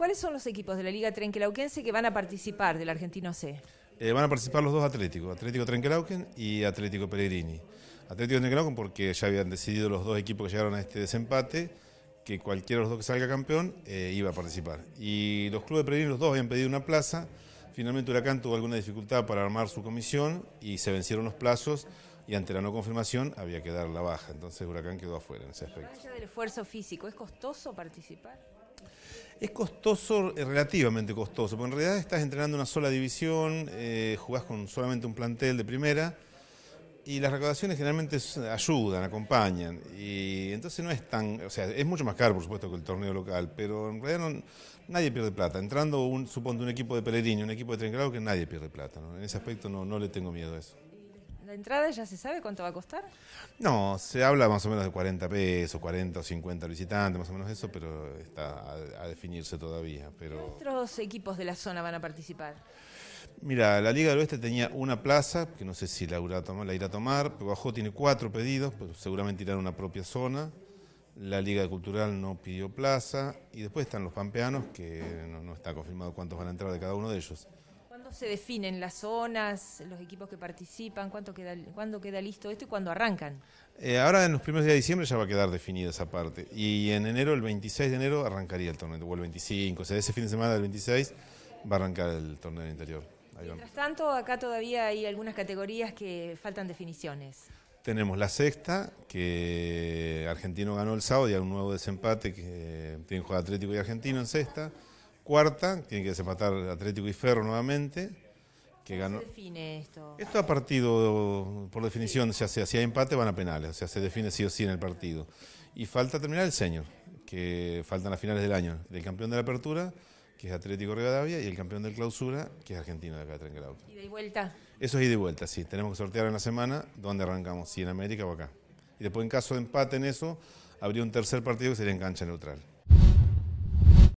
¿Cuáles son los equipos de la Liga Trenquelauquense que van a participar del Argentino C? Eh, van a participar los dos Atléticos, Atlético Trenquelauquen y Atlético Pellegrini. Atlético Trenquelauquen porque ya habían decidido los dos equipos que llegaron a este desempate que cualquiera de los dos que salga campeón eh, iba a participar. Y los clubes de Pellegrini, los dos habían pedido una plaza. Finalmente Huracán tuvo alguna dificultad para armar su comisión y se vencieron los plazos y ante la no confirmación había que dar la baja. Entonces Huracán quedó afuera en ese aspecto. del esfuerzo físico, ¿es costoso participar? Es costoso, relativamente costoso, porque en realidad estás entrenando una sola división, eh, jugás con solamente un plantel de primera, y las recaudaciones generalmente ayudan, acompañan. Y entonces no es tan, o sea, es mucho más caro, por supuesto, que el torneo local, pero en realidad nadie pierde plata. Entrando, un, un equipo de pelerini, un equipo de Trengrado, que nadie pierde plata. En ese aspecto no, no le tengo miedo a eso. ¿La entrada ya se sabe cuánto va a costar? No, se habla más o menos de 40 pesos, 40 o 50 visitantes, más o menos eso, pero está a, definirse todavía. Pero... otros equipos de la zona van a participar? Mira, la Liga del Oeste tenía una plaza, que no sé si la irá a tomar, la pero bajó, tiene cuatro pedidos, pero seguramente irá a una propia zona. La Liga Cultural no pidió plaza y después están los pampeanos, que no está confirmado cuántos van a entrar de cada uno de ellos. ¿Cuándo se definen las zonas, los equipos que participan? ¿Cuánto queda, ¿Cuándo queda listo esto y cuándo arrancan? Eh, ahora en los primeros días de diciembre ya va a quedar definida esa parte. Y en enero, el 26 de enero, arrancaría el torneo, o el 25, o sea, ese fin de semana del 26 va a arrancar el torneo interior. Mientras tanto, acá todavía hay algunas categorías que faltan definiciones. Tenemos la sexta, que Argentino ganó el sábado y hay un nuevo desempate que eh, tienen juego Atlético y Argentino en sexta cuarta, tiene que desempatar Atlético y Ferro nuevamente. Que ganó. ¿Cómo se define esto? Esto partido, por definición, ya sea si hay empate van a penales, o sea, se define sí o sí en el partido. Y falta terminar el señor, que faltan las finales del año, del campeón de la apertura, que es Atlético Rivadavia, y el campeón del clausura, que es argentino, de acá de ¿Ida y vuelta? Eso es ida y vuelta, sí. Tenemos que sortear en la semana dónde arrancamos, si en América o acá. Y después, en caso de empate en eso, habría un tercer partido que sería en cancha neutral.